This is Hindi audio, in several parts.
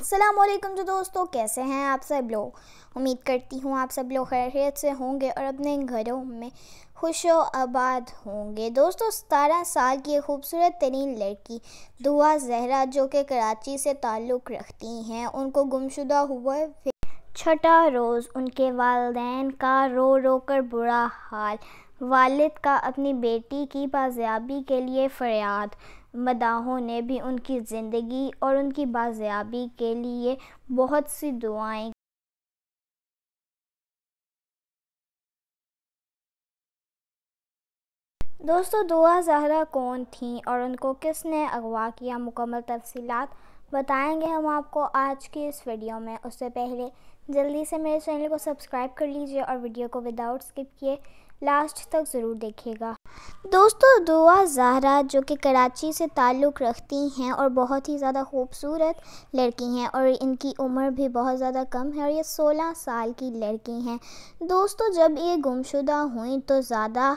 असलम जो दोस्तों कैसे हैं आप सब लोग उम्मीद करती हूँ आप सब लोग खैरियत से होंगे और अपने घरों में खुश आबाद होंगे दोस्तों सतारह साल की खूबसूरत तरीन लड़की दुआ जहरा जो कि कराची से ताल्लुक़ रखती हैं उनको गुमशुदा हुआ छठा रोज़ उनके वालदेन का रो रो कर बुरा हाल वालिद का अपनी बेटी की बाजियाबी के लिए फ़रियाद मदाहों ने भी उनकी ज़िंदगी और उनकी बाजियाबी के लिए बहुत सी दुआएं दोस्तों दुआ जहरा कौन थी और उनको किसने अगवा किया मुकम्मल तफसीलात बताएंगे हम आपको आज की इस वीडियो में उससे पहले जल्दी से मेरे चैनल को सब्सक्राइब कर लीजिए और वीडियो को विदाउट स्किप किए लास्ट तक ज़रूर देखिएगा दोस्तों दुआ जहरा जो कि कराची से ताल्लुक़ रखती हैं और बहुत ही ज़्यादा खूबसूरत लड़की हैं और इनकी उम्र भी बहुत ज़्यादा कम है और ये 16 साल की लड़की हैं दोस्तों जब ये गुमशुदा हुई तो ज़्यादा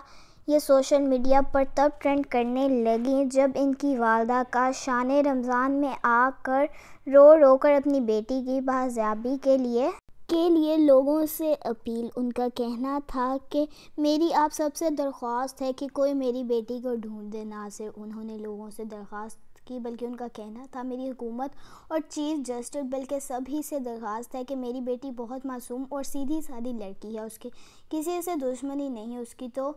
ये सोशल मीडिया पर तब ट्रेंड करने लगी जब इनकी वालदा का शान रमज़ान में आकर रो रो कर अपनी बेटी की बाजियाबी के लिए के लिए लोगों से अपील उनका कहना था कि मेरी आप सबसे दरख्वास्त है कि कोई मेरी बेटी को ढूंढ ना से उन्होंने लोगों से दरख्वास्त की बल्कि उनका कहना था मेरी हुकूमत और चीफ जस्टिस बल्कि सभी से दरख्वास्त है कि मेरी बेटी बहुत मासूम और सीधी सादी लड़की है उसकी किसी से दुश्मनी नहीं उसकी तो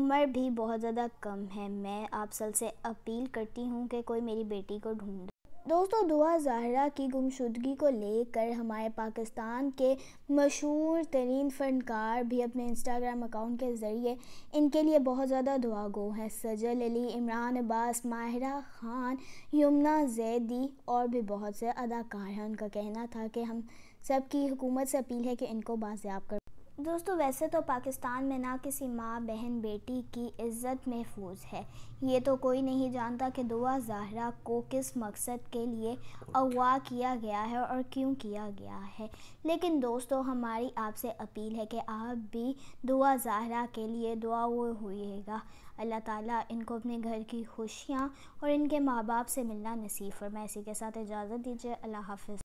उम्र भी बहुत ज़्यादा कम है मैं आप सब से अपील करती हूँ कि कोई मेरी बेटी को ढूंढ दोस्तों दुआ ज़ाहरा की गुमशुदगी को लेकर हमारे पाकिस्तान के मशहूर तरीन फ़नकार भी अपने इंस्टाग्राम अकाउंट के ज़रिए इनके लिए बहुत ज़्यादा दुआ गो हैं सजल अली इमरान अब्बास माहिरा ख़ान यमुना जैदी और भी बहुत से अदाकार हैं उनका कहना था कि हम सबकी हुकूमत से अपील है कि इनको बाजियाब कर दोस्तों वैसे तो पाकिस्तान में ना किसी माँ बहन बेटी की इज्जत महफूज है ये तो कोई नहीं जानता कि दुआ जहरा को किस मकसद के लिए अगवा किया गया है और क्यों किया गया है लेकिन दोस्तों हमारी आपसे अपील है कि आप भी दुआ जहरा के लिए दुआ वो हुईगा अल्लाह ताला इनको अपने घर की खुशियाँ और इनके माँ बाप से मिलना नसीब मैं इसी के साथ इजाज़त दीजिए अल्लाह हाफ